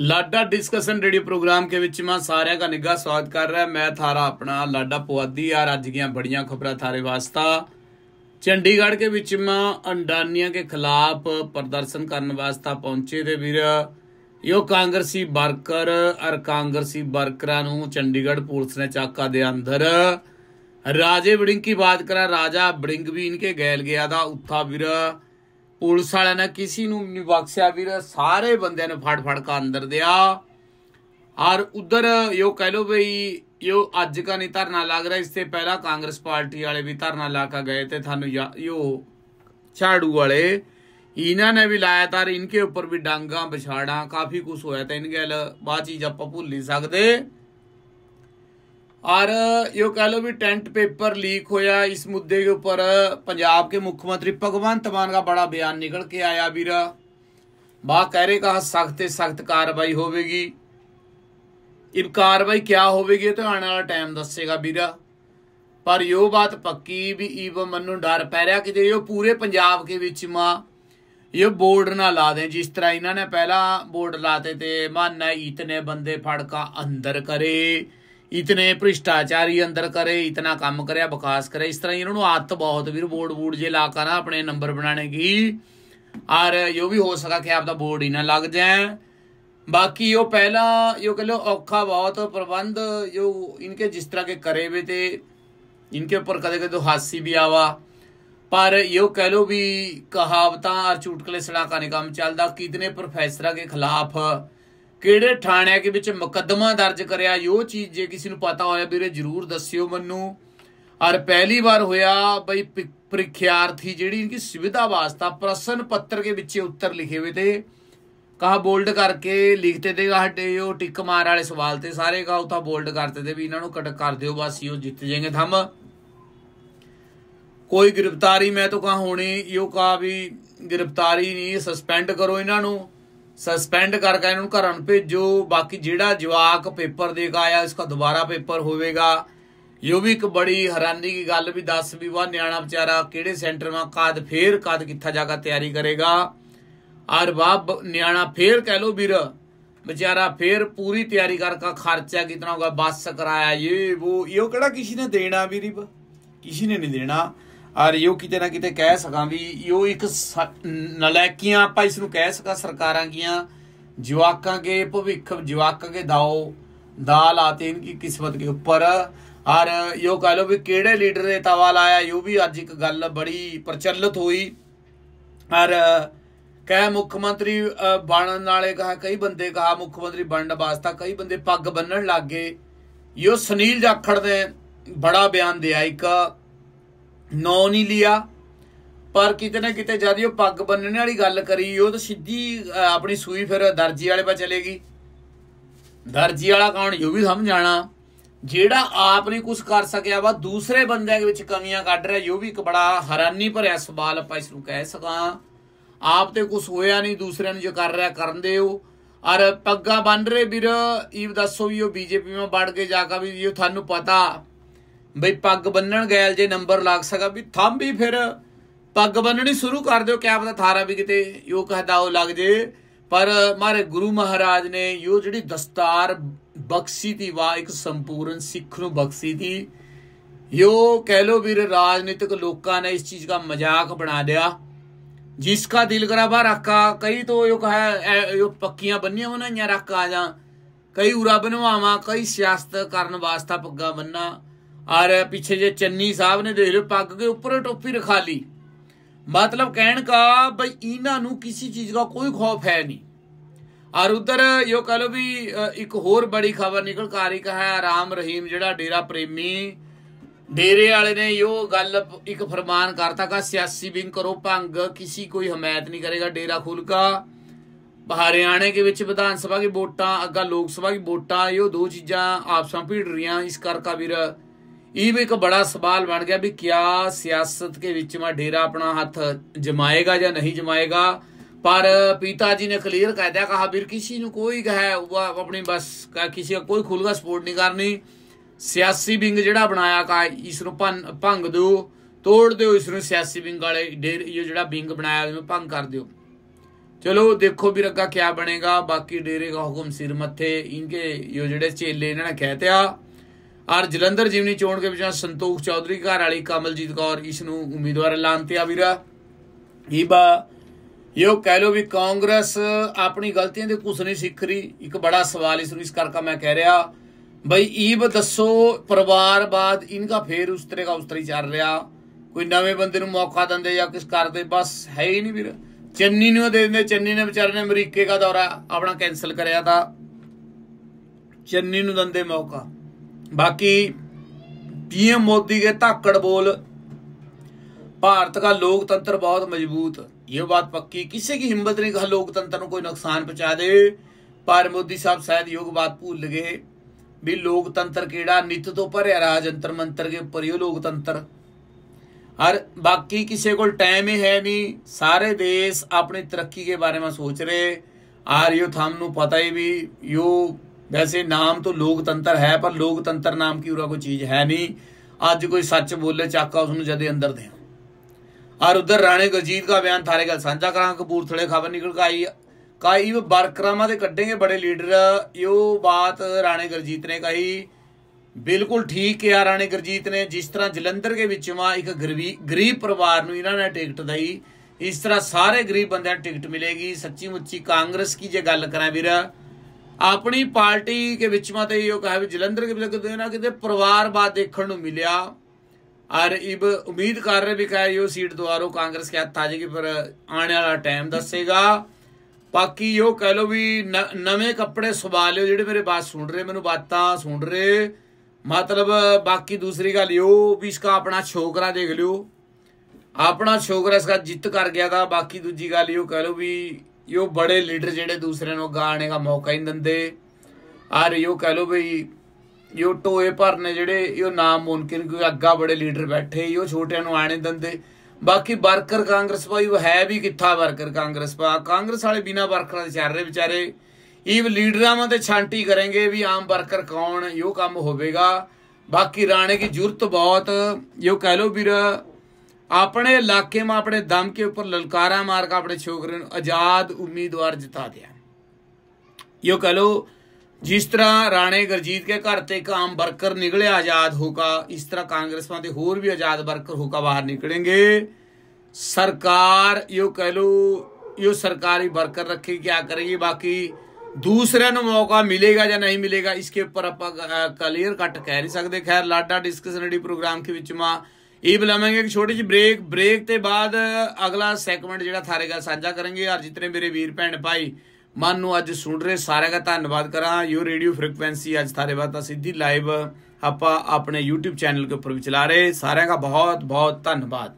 Lada discussion radio program ਕੇ ਵਿੱਚ ਮੈਂ ਸਾਰਿਆਂ ਦਾ ਨਿੱਘਾ ਸਵਾਗਤ ਕਰ ਰਿਹਾ ਮੈਂ ਥਾਰਾ ਆਪਣਾ ਲਾਡਾ ਪੁਆਦੀ ਯਾਰ ਅੱਜ ਦੀਆਂ ਬੜੀਆਂ ਖਬਰਾਂ ਥਾਰੇ ਵਾਸਤਾ ਚੰਡੀਗੜ੍ਹ ਕੇ ਵਿੱਚ ਮੈਂ ਅੰਡਾਨੀਆਂ ਕੇ ਖਿਲਾਫ ਪ੍ਰਦਰਸ਼ਨ ਕਰਨ ਵਾਸਤਾ ਪਹੁੰਚੇ ਦੇ ਵੀਰ ਇਹੋ ਕਾਂਗਰਸੀ ਵਰਕਰ ਅਰ ਕਾਂਗਰਸੀ ਵਰਕਰਾਂ ਨੂੰ ਚੰਡੀਗੜ੍ਹ ਪੁਲਿਸ ਨੇ ਚਾਕਾ ਦੇ ਅੰਦਰ ਰਾਜੇ ਬੜਿੰਗ ਕੀ ਬਾਤ ਕਰਾ ਰਾਜਾ ਬੜਿੰਗ ਵੀ ਇਨਕੇ ਗੈਲ ਗਿਆ ਦਾ ਉੱਥਾ ਵੀਰ ਪੁਲਿਸ ਵਾਲਿਆਂ ਨੇ ਕਿਸੇ ਨੂੰ ਨਹੀਂ ਬਖਸ਼ਿਆ ਵੀਰ ਸਾਰੇ ਬੰਦਿਆਂ ਨੂੰ ਫੜ ਫੜ ਕੇ ਅੰਦਰ ਦਿਆ ਔਰ ਉਧਰ ਯੋ ਕਹਿ ਲੋ ਬਈ ਯੋ ਅੱਜ ਕਾ ਨਹੀਂ ਧਰਨਾ ਲੱਗ ਰਿਹਾ ਇਸ ਤੇ ਪਹਿਲਾਂ ਕਾਂਗਰਸ ਪਾਰਟੀ ਵਾਲੇ ਵੀ ਧਰਨਾ ਲਾ ਕੇ ਗਏ ਤੇ ਤੁਹਾਨੂੰ ਯੋ ਛਾੜੂ ਵਾਲੇ ਇਹਨਾਂ ਨੇ ਵੀ ਲਾਇਆ ਤਾਂ ਇਨਕੇ ਉੱਪਰ ਵੀ ਡਾਂਗਾ ਵਿਛਾੜਾ ਕਾਫੀ ਕੁਝ ਹੋਇਆ ਤਾਂ ਗੱਲ ਬਾਅਦ ਚੀਜ਼ ਆਪਾਂ ਭੁੱਲ ਨਹੀਂ ਸਕਦੇ ਕਹ ਲੋ ਵੀ ਟੈਂਟ ਪੇਪਰ ਲੀਕ ਹੋਇਆ ਇਸ ਮੁੱਦੇ ਦੇ ਉੱਪਰ ਪੰਜਾਬ ਦੇ ਮੁੱਖ ਮੰਤਰੀ ਭਗਵੰਤ ਮਾਨ ਦਾ ਬੜਾ ਬਿਆਨ ਨਿਕਲ ਕੇ ਆਇਆ ਵੀਰ ਬਾ ਕਹ ਰਹੇ ਕਹ ਸਖਤ ਤੇ ਸਖਤ ਕਾਰਵਾਈ ਹੋਵੇਗੀ ਇਹ ਕਾਰਵਾਈ ਕਿਆ ਹੋਵੇਗੀ ਤੇ ਆਉਣ ਵਾਲਾ ਟਾਈਮ ਦੱਸੇਗਾ ਵੀਰਾ ਪਰ ਯੋ ਬਾਤ ਪੱਕੀ ਵੀ ਈਵ ਮੰਨੂ ਡਰ ਪੈ ਰਿਹਾ ਕਿ ਜੇ ਇਹ ਪੂਰੇ ਪੰਜਾਬ ਕੇ ਵਿੱਚ ਮਾ ਇਹ ਬੋਰਡ ਨਾ ਲਾ ਦੇ ਜਿਸ ਤਰ੍ਹਾਂ ਇਹਨਾਂ ਨੇ ਪਹਿਲਾਂ ਬੋਰਡ ਲਾਤੇ ਤੇ ਮਾਨਾ ਇਤਨੇ ਬੰਦੇ ਫੜਕਾ ਅੰਦਰ ਕਰੇ ਇਤਨੇ ਭ੍ਰਿਸ਼ਟਾਚਾਰੀ ਅੰਦਰ ਕਰੇ ਇਤਨਾ ਕੰਮ ਕਰਿਆ ਵਿਕਾਸ ਕਰੇ ਇਸ ਤਰ੍ਹਾਂ ਇਹਨਾਂ ਨੂੰ ਆਤ ਬਹੁਤ ਵੀਰ ਬੋਰਡ ਬੂਡ ਜੇ ਲਾ ਕੇ ਨਾ ਆਪਣੇ ਨੰਬਰ ਬਣਾਣੇ ਕੀ ਔਰ ਜੋ ਵੀ ਹੋ ਸਕਾ ਕਿ ਆਪ ਦਾ ਬੋਰਡ ਹੀ ਨਾ ਲੱਗ ਜਾਏ ਬਾਕੀ ਉਹ ਪਹਿਲਾ ਜੋ ਕਹ ਲੋ ਔਖਾ ਬਹੁਤ ਪ੍ਰਬੰਧ ਜੋ ਇਨਕੇ ਜਿਸ ਤਰ੍ਹਾਂ ਕੇ ਕਰੇ ਵੇ ਤੇ ਇਨਕੇ ਉੱਪਰ ਕਦੇ ਕਦੇ ਹਾਸੀ ਵੀ ਆਵਾ ਪਰ ਇਹ ਕਹ ਲੋ ਵੀ ਕਹਾਵਤਾਂ ਔਰ ਚੁਟਕਲੇ ਸੜਾਕਾ ਨੇ ਕੰਮ ਚੱਲਦਾ ਕਿਤਨੇ ਪ੍ਰੋਫੈਸਰਾਂ ਦੇ ਖਿਲਾਫ ਕਿਹੜੇ ਥਾਣੇ ਦੇ ਵਿੱਚ ਮੁਕੱਦਮਾ ਦਰਜ ਕਰਿਆ ਇਹ ਚੀਜ਼ ਜੇ ਕਿਸੇ ਨੂੰ ਪਤਾ ਹੋਇਆ ਵੀਰੇ ਜਰੂਰ ਦੱਸਿਓ ਮੈਨੂੰ ਔਰ ਪਹਿਲੀ ਵਾਰ ਹੋਇਆ ਬਈ ਪ੍ਰੀਖਿਆਰਥੀ ਜਿਹੜੀ ਕਿ ਸੁਵਿਧਾ ਵਾਸਤਾ ਪ੍ਰਸ਼ਨ ਪੱਤਰ ਦੇ ਵਿੱਚ ਉੱਤਰ ਲਿਖੇ ਹੋਏ ਤੇ ਕਹਾ ਬੋਲਡ ਕਰਕੇ ਲਿਖਤੇ ਦੇ ਸਾਡੇ ਉਹ ਟਿਕ ਮਾਰ ਵਾਲੇ ਸਵਾਲ ਤੇ ਸਾਰੇ ਕਹਾ ਤਾਂ ਬੋਲਡ ਕਰਤੇ ਤੇ ਵੀ ਇਹਨਾਂ ਨੂੰ ਕਟ ਕਰ ਦਿਓ ਬਸ ਇਹੋ ਜਿੱਤ ਜਾਏਗੇ ਥੰਮ ਕੋਈ ਗ੍ਰਿਫਤਾਰੀ ਮੈਂ ਤਾਂ ਕਹਾ ਹੋਣੀ ਇਹੋ ਕਹਾ ਵੀ ਗ੍ਰਿਫਤਾਰੀ ਨਹੀਂ ਸਸਪੈਂਡ ਕਰੋ ਇਹਨਾਂ ਨੂੰ ਸਸਪੈਂਡ ਕਰਕੇ ਇਹਨੂੰ ਘਰਾਂ ਨੂੰ ਭੇਜੋ ਬਾਕੀ ਜਿਹੜਾ ਜਵਾਕ ਪੇਪਰ ਦੇ ਕੇ ਆਇਆ ਉਸका ਦੁਬਾਰਾ ਪੇਪਰ ਹੋਵੇਗਾ ਇਹ ਵੀ ਇੱਕ ਬੜੀ ਹੈਰਾਨੀ ਦੀ ਗੱਲ ਵੀ ਦੱਸ ਵੀ ਵਾ ਨਿਆਣਾ ਵਿਚਾਰਾ ਕਿਹੜੇ ਸੈਂਟਰ ਮਾ ਕਾਦ ਫੇਰ ਕਾਦ ਕਿੱਥਾ ਜਾਗਾ ਤਿਆਰੀ ਕਰੇਗਾ ਔਰ ਬਾਪ ਨਿਆਣਾ ਫੇਰ ਕਹਿ ਲੋ ਵੀਰ ਵਿਚਾਰਾ ਫੇਰ ਪੂਰੀ ਤਿਆਰੀ ਕਰਕੇ ਖਰਚਾ ਕਿਤਨਾ ਹੋਗਾ ਬੱਸ ਕਰਾਇਆ ਇਹ ਉਹ ਇਹੋ ਕਿਹੜਾ ਕਿਸੇ ਨੇ ਦੇਣਾ ਵੀਰੀ ਕਿਸੇ ਨੇ ਨਹੀਂ ਦੇਣਾ ਔਰ ਇਹੋ ਕਿਤੇ ਨਾ ਕਿਤੇ ਕਹਿ ਸਕਾਂ ਵੀ ਇਹ ਇੱਕ ਨਲਾਇਕੀਆਂ ਆਪਾਂ ਇਸ ਨੂੰ ਕਹਿ ਸਕਾਂ ਸਰਕਾਰਾਂ ਗੀਆਂ ਕੇ ਭਵਿੱਖ ਕੇ ਦਾਓ ਦਾਲ ਆਤੇ ਇਨਕੀ ਕਿਸਮਤ ਕੇ ਉੱਪਰ ਔਰ ਇਹ ਕਹ ਲੋ ਵੀ ਕਿਹੜੇ ਲੀਡਰ ਨੇ ਤਵਾ ਲਾਇਆ ਇਹ ਵੀ ਅੱਜ ਇੱਕ ਗੱਲ ਬੜੀ ਪ੍ਰਚਲਿਤ ਹੋਈ ਔਰ ਕਹੇ ਮੁੱਖ ਮੰਤਰੀ ਬਣਨ ਨਾਲੇ ਕਹਾ ਕਈ ਬੰਦੇ ਕਹਾ ਮੁੱਖ ਮੰਤਰੀ ਬਣਨ ਵਾਸਤਾ ਕਈ ਬੰਦੇ ਪੱਗ ਬੰਨਣ ਲੱਗ ਗਏ ਇਹ ਸੁਨੀਲ ਜਾਖੜ ਨੇ ਬੜਾ ਬਿਆਨ ਦਿਆ ਇੱਕ ਨੌ ਨਹੀਂ ਲਿਆ ਪਰ ਕਿਤੇ ਨਾ ਕਿਤੇ ਜਦ ਉਹ ਪੱਗ ਬੰਨਣ ਵਾਲੀ ਗੱਲ ਕਰੀ ਉਹ ਤਾਂ ਸਿੱਧੀ ਆਪਣੀ ਸੂਈ ਫਿਰ ਦਰਜੀ ਵਾਲੇ ਪਾ ਚਲੇਗੀ ਦਰਜੀ ਵਾਲਾ ਕੌਣ ਜੋ ਵੀ ਸਮਝਾਣਾ ਜਿਹੜਾ ਆਪ ਨਹੀਂ ਕੁਝ ਕਰ ਸਕਿਆ ਵਾ ਦੂਸਰੇ ਬੰਦੇ ਵਿੱਚ ਕਮੀਆਂ ਕੱਢ ਰਿਹਾ ਯੋ ਵੀ ਇੱਕ ਬੜਾ ਹੈਰਾਨੀ ਭਰਿਆ ਸਵਾਲ ਆਪਾਂ ਇਸ ਨੂੰ ਕਹਿ ਸਕਾਂ ਆਪ ਤੇ ਕੁਝ ਹੋਇਆ ਨਹੀਂ ਦੂਸਰਿਆਂ ਨੂੰ ਜੋ ਕਰ ਰਿਹਾ ਕਰਨ ਹੋ ਔਰ ਪੱਗਾ ਬੰਨ ਰਹੇ ਵੀਰ ਇਹ ਦੱਸੋ ਵੀ ਉਹ ਬੀਜੇਪੀ ਵਿੱਚ ਵੜ ਕੇ ਜਾ ਕੇ ਵੀ ਇਹ ਤੁਹਾਨੂੰ ਪਤਾ ਬਈ ਪੱਗ ਬੰਨਣ ਗੈਲ ਜੇ ਨੰਬਰ ਲੱਗ ਸਕਾ ਵੀ ਥੰਮ ਵੀ ਫਿਰ ਪੱਗ ਬੰਨਣੀ ਸ਼ੁਰੂ ਕਰ ਦਿਓ ਕਿਆ ਪਤਾ ਥਾਰਾ ਵੀ ਕਿਤੇ ਯੋ ਕਹਦਾ ਉਹ ਲੱਗ ਜੇ ਪਰ ਮਾਰੇ ਗੁਰੂ ਮਹਾਰਾਜ ਨੇ ਯੋ ਜਿਹੜੀ ਦਸਤਾਰ ਬਖਸ਼ੀ ਦੀ ਵਾ ਇੱਕ ਸੰਪੂਰਨ ਸਿੱਖ ਨੂੰ ਬਖਸ਼ੀ ਦੀ ਯੋ ਕਹਿ ਲੋ ਵੀਰ ਰਾਜਨੀਤਿਕ ਲੋਕਾਂ ਨੇ ਇਸ ਚੀਜ਼ ਦਾ ਮਜ਼ਾਕ ਬਣਾ ਲਿਆ ਜਿਸ ਦਾ करा बा रखा कई तो यो ਯੋ है यो पक्कियां बनिया होना या रखा ਜਾਂ ਕਈ ਉਰਾ ਬਨਵਾਵਾ ਕਈ ਸਿਆਸਤ ਕਰਨ ਵਾਸਤਾ ਪੱਗਾ ਬੰਨਾ ਆਰ ਪਿੱਛੇ ਜੇ ਚੰਨੀ ਸਾਹਿਬ ਨੇ ਦੇਖ ਲਓ ਪੱਗ ਕੇ ਉੱਪਰ ਟੋਪੀ ਰਖਾ ਲਈ ਮਤਲਬ ਕਹਿਣ ਦਾ ਬਈ ਇਹਨਾਂ ਨੂੰ ਕਿਸੇ ਚੀਜ਼ ਦਾ ਕੋਈ ਖੌਫ ਹੈ ਨਹੀਂ ਔਰ ਉਧਰ ਯੋ ਕਹ ਲਓ ਵੀ ਇੱਕ ਹੋਰ ਬੜੀ ਖਬਰ ਨਿਕਲ ਕੇ ਆ ਰਹੀ ਹੈ ਆਰਾਮ ਰਹੀਮ ਜਿਹੜਾ ਡੇਰਾ ਪ੍ਰੇਮੀ ਡੇਰੇ ਵਾਲੇ ਨੇ ਯੋ ਗੱਲ ਇੱਕ ਫਰਮਾਨ ਕਰਤਾ ਕਾ ਸਿਆਸੀ ਵਿੰਗ ਕਰੋ ਪੰਗ ਕਿਸੇ ਕੋਈ ਹਮਾਇਤ ਨਹੀਂ ਕਰੇਗਾ ਡੇਰਾ ਖੁੱਲ ਕਾ ਹਰਿਆਣੇ ਦੇ ਵਿੱਚ ਵਿਧਾਨ ਸਭਾ ਦੀ ਵੋਟਾਂ ਅੱਗਾ ਲੋਕ ਸਭਾ ਦੀ ਵੋਟਾਂ ਇਹ ਦੋ ਚੀਜ਼ਾਂ ਆਪਸਾਂ ਭੀੜ ਰੀਆਂ ਇਸ ਕਰਕੇ ਵੀਰ ਇਹ ਵੀ ਇੱਕ ਬੜਾ ਸਵਾਲ ਬਣ ਗਿਆ ਵੀ ਕਿਆ ਸਿਆਸਤ ਦੇ ਵਿੱਚ ਮਾ ਡੇਰਾ ਆਪਣਾ ਹੱਥ ਜਮਾਏਗਾ ਜਾਂ ਨਹੀਂ ਜਮਾਏਗਾ ਪਰ ਪੀਤਾ ਜੀ ਨੇ ਕਲੀਅਰ ਕਹਿ ਦਿਆ ਕਹਾ ਵੀਰ ਕਿਸੇ ਨੂੰ ਕੋਈ ਹੈ ਉਹ ਆਪਣੀ ਬਸ ਕਿਸੇ ਦਾ ਕੋਈ ਖੁੱਲਗਾ ਸਪੋਰਟ ਨਹੀਂ ਕਰਨੀ ਸਿਆਸੀ ਵਿੰਗ ਜਿਹੜਾ ਬਣਾਇਆ ਕਾ ਇਸ ਨੂੰ ਭੰਗ ਦਿਓ ਤੋੜ ਦਿਓ ਇਸ ਨੂੰ ਸਿਆਸੀ ਵਿੰਗ ਵਾਲੇ ਡੇਰ ਇਹ ਜਿਹੜਾ ਵਿੰਗ ਬਣਾਇਆ ਇਹਨੂੰ ਭੰਗ ਕਰ ਦਿਓ ਚਲੋ ਦੇਖੋ ਵੀਰ ਅੱਗਾ ਕੀ ਬਣੇਗਾ ਬਾਕੀ ਡੇਰੇ ਦਾ ਹੁਕਮ ਸਿਰ ਮੱਥੇ ਇਹਨਕੇ ਇਹ ਜਿਹੜੇ ਚੇਲੇ ਇਹਨਾਂ ਨੇ ਕਹਿ ਤਿਆ ਔਰ ਜਲੰਧਰ ਜੀਵਨੀ ਚੋਣ ਦੇ ਵਿੱਚ ਸੰਤੋਖ ਚੌਧਰੀ ਘਰ ਵਾਲੀ ਕਮਲਜੀਤ ਕੌਰ ਇਸ ਨੂੰ ਉਮੀਦਵਾਰ ਐਲਾਨ ਤੇ ਆ ਵੀਰਾ ਈਬਾ ਯੋ ਕਹਿ ਲੋ ਵੀ ਕਾਂਗਰਸ ਆਪਣੀ ਗਲਤੀਆਂ ਦੇ ਕੁਝ ਨਹੀਂ ਸਿੱਖ ਰਹੀ ਇੱਕ ਬੜਾ ਸਵਾਲ ਇਸ ਨੂੰ ਇਸ ਕਰਕੇ ਮੈਂ ਕਹਿ ਰਿਹਾ ਬਈ ਈਬ ਦੱਸੋ ਪਰਿਵਾਰ ਬਾਦ ਇਨਕਾ ਫੇਰ ਉਸ ਤਰੇ ਦਾ ਉਸ ਤਰੀ ਚੱਲ ਰਿਹਾ ਕੋਈ ਨਵੇਂ ਬੰਦੇ ਨੂੰ ਮੌਕਾ ਦਿੰਦੇ ਜਾਂ ਕਿਸ ਕਰਦੇ ਬਸ ਹੈ ਹੀ ਨਹੀਂ ਵੀਰ ਚੰਨੀ ਨੂੰ ਦੇ ਦਿੰਦੇ ਚੰਨੀ ਨੇ ਵਿਚਾਰੇ ਨੇ ਅਮਰੀਕੇ ਦਾ ਦੌਰਾ ਆਪਣਾ ਕੈਨਸਲ ਕਰਿਆ ਤਾਂ ਚੰਨੀ ਨੂੰ ਦੰਦੇ ਮੌਕਾ ਬਾਕੀ ਪੀਐਮ ਮੋਦੀ के ਧਾਕੜ ਬੋਲ ਭਾਰਤ ਦਾ ਲੋਕਤੰਤਰ ਬਹੁਤ ਮਜ਼ਬੂਤ ਇਹ ਬਾਤ ਪੱਕੀ ਕਿਸੇ ਦੀ ਹਿੰਮਤ ਨਹੀਂ ਕਿ ਲੋਕਤੰਤਰ ਨੂੰ ਕੋਈ ਨੁਕਸਾਨ ਪਹੁੰਚਾ ਦੇ ਪਰ ਮੋਦੀ ਸਾਹਿਬ ਸ਼ਾਇਦ ਯੋਗ ਬਾਤ ਭੁੱਲ ਗਏ ਵੀ ਲੋਕਤੰਤਰ ਕਿਹੜਾ ਨਿੱਤ ਤੋਂ ਭਰਿਆ ਰਾਜ ਅੰਤਰ ਮੰਤਰ ਕੇ ਪਰਿਓ ਲੋਕਤੰਤਰ ਹਰ ਬਾਕੀ ਕਿਸੇ ਕੋਲ ਟਾਈਮ ਹੀ ਹੈ ਨਹੀਂ ਸਾਰੇ ਦੇਸ਼ ਆਪਣੀ ਤਰੱਕੀ ਦੇ ਬਾਰੇ ਵਿੱਚ ਸੋਚ ਰਹੇ ਆਰ ਯੂ ਥਮ ਨੂੰ ਪਤਾ ਹੀ ਵੀ ਯੂ ਵੈਸੇ ਨਾਮ ਤੋਂ ਲੋਕਤੰਤਰ ਹੈ ਪਰ ਲੋਕਤੰਤਰ ਨਾਮ ਕੀ ਉਰਾ ਕੋਈ ਚੀਜ਼ ਹੈ ਨਹੀਂ ਅੱਜ ਕੋਈ ਸੱਚ ਬੋਲੇ ਚਾਕਾ ਉਸ ਨੂੰ ਜਦੇ ਅੰਦਰ ਦੇ ਆਰ ਉਧਰ ਰਾਣੇ ਗਜੀਤ ਦਾ ਬਿਆਨ ਥਾਰੇ ਗੱਲ ਸਾਂਝਾ ਕਰਾਂ ਕਪੂਰਥਲੇ ਖਬਰ ਨਿਕਲ ਕੇ ਆਈ ਕਾਈ ਬਰਕਰਾਮਾ ਦੇ ਕੱਢੇਗੇ ਬੜੇ ਲੀਡਰ ਇਹੋ ਬਾਤ ਰਾਣੇ ਗਰਜੀਤ ਨੇ ਕਹੀ ਬਿਲਕੁਲ ਠੀਕ ਹੈ ਰਾਣੇ ਗਰਜੀਤ ਨੇ ਜਿਸ ਤਰ੍ਹਾਂ ਜਲੰਧਰ ਦੇ ਵਿੱਚ ਵਾ ਇੱਕ ਗਰੀਬ ਪਰਿਵਾਰ ਨੂੰ ਇਹਨਾਂ ਨੇ ਟਿਕਟ ਦਈ ਇਸ ਤਰ੍ਹਾਂ ਸਾਰੇ ਗਰੀਬ ਬੰਦਿਆਂ ਨੂੰ ਟਿਕਟ ਮਿਲੇਗੀ ਸੱਚੀ ਮੁੱੱਚੀ ਕਾਂਗਰਸ ਕੀ ਜੇ ਗੱਲ ਕਰਾਂ ਵੀਰ ਆਪਣੀ ਪਾਰਟੀ ਦੇ ਵਿੱਚ ਤੇ ਇਹੋ ਕਹਾ ਵੀ ਜਲੰਧਰ ਕੇ ਵੀ ਲੱਗਦੇ ਨਾ ਕਿਤੇ ਪਰਿਵਾਰ ਬਾਤ ਦੇਖਣ ਨੂੰ ਮਿਲਿਆ ਔਰ ਇਬ ਉਮੀਦ ਕਰ ਰਹੇ ਵੀ ਕਹੇ ਇਹ ਸੀਟ ਦੁਆਰੋ ਕਾਂਗਰਸ ਕੇ ਹੱਥ ਆ ਜੇਗੀ ਪਰ ਆਉਣ ਵਾਲਾ ਟਾਈਮ ਦੱਸੇਗਾ ਬਾਕੀ ਇਹੋ ਕਹਿ ਲੋ ਵੀ ਨਵੇਂ ਕੱਪੜੇ ਸਵਾ ਲਿਓ ਜਿਹੜੇ ਮੇਰੇ ਬਾਤ ਸੁਣ ਰਹੇ ਮੈਨੂੰ ਬਾਤਾਂ ਸੁਣ ਰਹੇ ਮਤਲਬ ਬਾਕੀ ਦੂਸਰੀ ਗੱਲ ਇਹੋ ਵੀ ਇਸਕਾ ਆਪਣਾ ਛੋਕਰਾ ਦੇਖ ਲਿਓ ਆਪਣਾ ਛੋਕਰਾ ਇਸਕਾ ਜਿੱਤ ਕਰ ਗਿਆ ਦਾ ਬਾਕੀ ਦੂਜੀ ਗੱਲ ਇਹੋ ਕਹਿ ਲੋ ਵੀ यो बड़े लीडर जेड़े दूसरे नु गाने का मौका ਦਿੰਦੇ ਆ ਰਿਓ ਕਹ ਲੋ लो ਯੋ ਟੋਏ ਭਰਨੇ ਜਿਹੜੇ ਇਹ ਨਾਮ ਮੁਨਕਿਨ ਕਿ ਅੱਗਾ ਬੜੇ ਲੀਡਰ ਬੈਠੇ यो ਛੋਟਿਆਂ ਨੂੰ ਆਣੇ ਦਿੰਦੇ ਬਾਕੀ ਵਰਕਰ ਕਾਂਗਰਸ ਭਾਈ ਉਹ ਹੈ ਵੀ ਕਿੱਥਾ ਵਰਕਰ ਕਾਂਗਰਸ ਪਾ ਕਾਂਗਰਸ ਵਾਲੇ ਬਿਨਾ ਵਰਕਰਾਂ ਦੇ ਚੱਲ ਰਹੇ ਵਿਚਾਰੇ ਇਹ ਲੀਡਰਾਂ ਤੇ ਛਾਂਟੀ ਕਰਨਗੇ ਵੀ ਆਮ ਵਰਕਰ ਕੌਣ ਇਹ ਕੰਮ ਹੋਵੇਗਾ ਬਾਕੀ ਰਾਣੇ ਦੀ ਜ਼ਰੂਰਤ ਬਹੁਤ ਇਹ ਕਹ ਲੋ ਵੀਰ ਆਪਣੇ ਇਲਾਕੇ ਆਪਣੇ अपने ਕੇ के ਲਲਕਾਰਾ ਮਾਰ ਕੇ ਆਪਣੇ ਛੋਕਰੇ ਨੂੰ ਆਜ਼ਾਦ ਉਮੀਦਵਾਰ ਜਿਤਾ ਦਿਆ यो ਕਹ ਲੋ ਜਿਸ ਤਰ੍ਹਾਂ ਰਾਣੇ ਗਰਜੀਤ ਕੇ ਘਰ ਤੇ ਇੱਕ ਆਮ ਵਰਕਰ ਨਿਕਲੇ ਆਜ਼ਾਦ ਹੋਕਾ ਇਸ ਤਰ੍ਹਾਂ ਮਾ ਦੇ ਹੋਰ ਵੀ ਆਜ਼ਾਦ ਵਰਕਰ ਹੋਕਾ ਬਾਹਰ ਨਿਕਲਣਗੇ ਸਰਕਾਰ ਯੋ ਕਹ ਲੋ ਯੋ ਸਰਕਾਰੀ ਵਰਕਰ ਰੱਖੇ ਕੀ ਕਰੇਗੀ ਬਾਕੀ ਦੂਸਰਿਆਂ ਨੂੰ ਮੌਕਾ ਮਿਲੇਗਾ ਜਾਂ ਨਹੀਂ ਮਿਲੇਗਾ ਇਸਕੇ ਉੱਪਰ ਆਪਾਂ ਕਲੀਅਰ ਕੱਟ ਕਹਿ ਨਹੀਂ ਸਕਦੇ ਖੈਰ ਲਾਡਾ ਡਿਸਕਸ਼ਨਰੀ ਪ੍ਰੋਗਰਾਮ ਕੇ ਵਿੱਚ ਮਾ ਇਹ ਬੁਲਾਵਾਂਗੇ ਇੱਕ ਛੋਟੀ ਜਿਹੀ ਬ੍ਰੇਕ ਬ੍ਰੇਕ ਤੇ ਬਾਅਦ ਅਗਲਾ ਸੈਗਮੈਂਟ ਜਿਹੜਾ ਥਾਰੇ ਨਾਲ ਸਾਂਝਾ ਕਰਾਂਗੇ ਔਰ ਜਿਤਨੇ ਮੇਰੇ ਵੀਰ ਭੈਣ ਭਾਈ ਮਨ ਨੂੰ ਅੱਜ ਸੁਣ ਰਹੇ ਸਾਰਿਆਂ ਦਾ ਧੰਨਵਾਦ ਕਰਾਂ ਯੂ ਰੇਡੀਓ ਫ੍ਰੀਕਵੈਂਸੀ ਅੱਜ ਥਾਰੇ ਬਾਤਾਂ ਸਿੱਧੀ ਲਾਈਵ ਆਪਾਂ ਆਪਣੇ YouTube ਚੈਨਲ ਦੇ ਉੱਪਰ ਵੀ ਚਲਾ ਰਹੇ ਸਾਰਿਆਂ ਦਾ ਬਹੁਤ ਬਹੁਤ ਧੰਨਵਾਦ